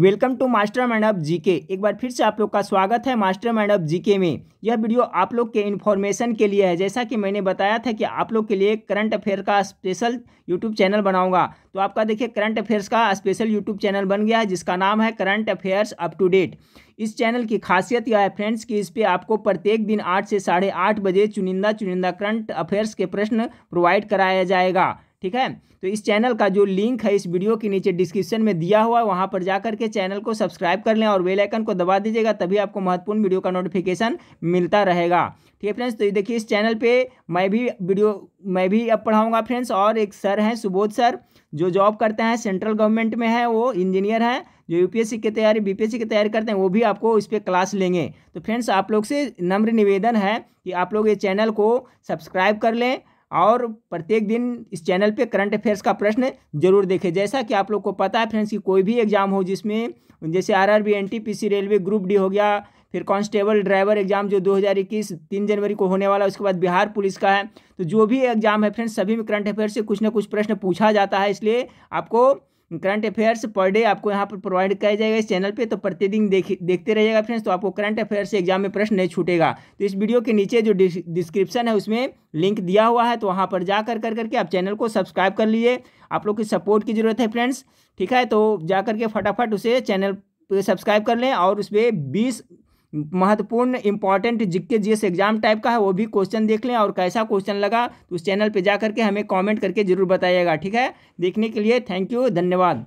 welcome to master mind of GK एक बार फिर से आप लोग का स्वागत है मास्टर माइंड ऑफ जीके में यह वीडियो आप लोग के इन्फॉर्मेशन के लिए है जैसा कि मैंने बताया था कि आप लोग के लिए करंट अफेयर का स्पेशल यूट्यूब चैनल बनाऊंगा तो आपका देखिए करंट अफेयर्स का स्पेशल यूट्यूब चैनल बन गया है जिसका नाम है current affairs up to date इस चैनल की खासियत यह है फ्रेंड्स कि इस पर आपको प्रत्येक दिन आठ से साढ़े आठ बजे चुनिंदा चुनिंदा करंट अफेयर्स के प्रश्न प्रोवाइड कराया जाएगा ठीक है तो इस चैनल का जो लिंक है इस वीडियो के नीचे डिस्क्रिप्शन में दिया हुआ है वहाँ पर जाकर के चैनल को सब्सक्राइब कर लें और बेल आइकन को दबा दीजिएगा तभी आपको महत्वपूर्ण वीडियो का नोटिफिकेशन मिलता रहेगा ठीक है फ्रेंड्स तो देखिए इस चैनल पे मैं भी वीडियो मैं भी अब पढ़ाऊँगा फ्रेंड्स और एक सर हैं सुबोध सर जो जॉब करते हैं सेंट्रल गवर्नमेंट में है वो इंजीनियर हैं जो यूपीएससी की तैयारी बीपीएससी की तैयारी करते हैं वो भी आपको इस पर क्लास लेंगे तो फ्रेंड्स आप लोग से नम्र निवेदन है कि आप लोग ये चैनल को सब्सक्राइब कर लें और प्रत्येक दिन इस चैनल पे करंट अफेयर्स का प्रश्न जरूर देखें जैसा कि आप लोग को पता है फ्रेंड्स कि कोई भी एग्जाम हो जिसमें जैसे RRB NTPC railway group D हो गया फिर कांस्टेबल ड्राइवर एग्जाम जो 2021 तीन जनवरी को होने वाला है उसके बाद बिहार पुलिस का है तो जो भी एग्जाम है फ्रेंड्स सभी में करंट अफेयर से कुछ ना कुछ प्रश्न पूछा जाता है इसलिए आपको करंट अफेयर्स पर डे आपको यहाँ पर प्रोवाइड किया जाएगा इस चैनल पे तो प्रतिदिन देख देखते रहिएगा फ्रेंड्स तो आपको करंट अफेयर्स से एग्जाम में प्रश्न नहीं छूटेगा तो इस वीडियो के नीचे जो डिस्क्रिप्शन है उसमें लिंक दिया हुआ है तो वहाँ पर जा कर कर करके आप चैनल को सब्सक्राइब कर लीजिए आप लोग की सपोर्ट की ज़रूरत है फ्रेंड्स ठीक है तो जा करके फटाफट उसे चैनल सब्सक्राइब कर लें और उस पर बीस महत्वपूर्ण इंपॉर्टेंट जिक्के जीएस एग्जाम टाइप का है वो भी क्वेश्चन देख लें और कैसा क्वेश्चन लगा तो उस चैनल पर जा करके हमें कॉमेंट करके जरूर बताइएगा ठीक है देखने के लिए थैंक यू धन्यवाद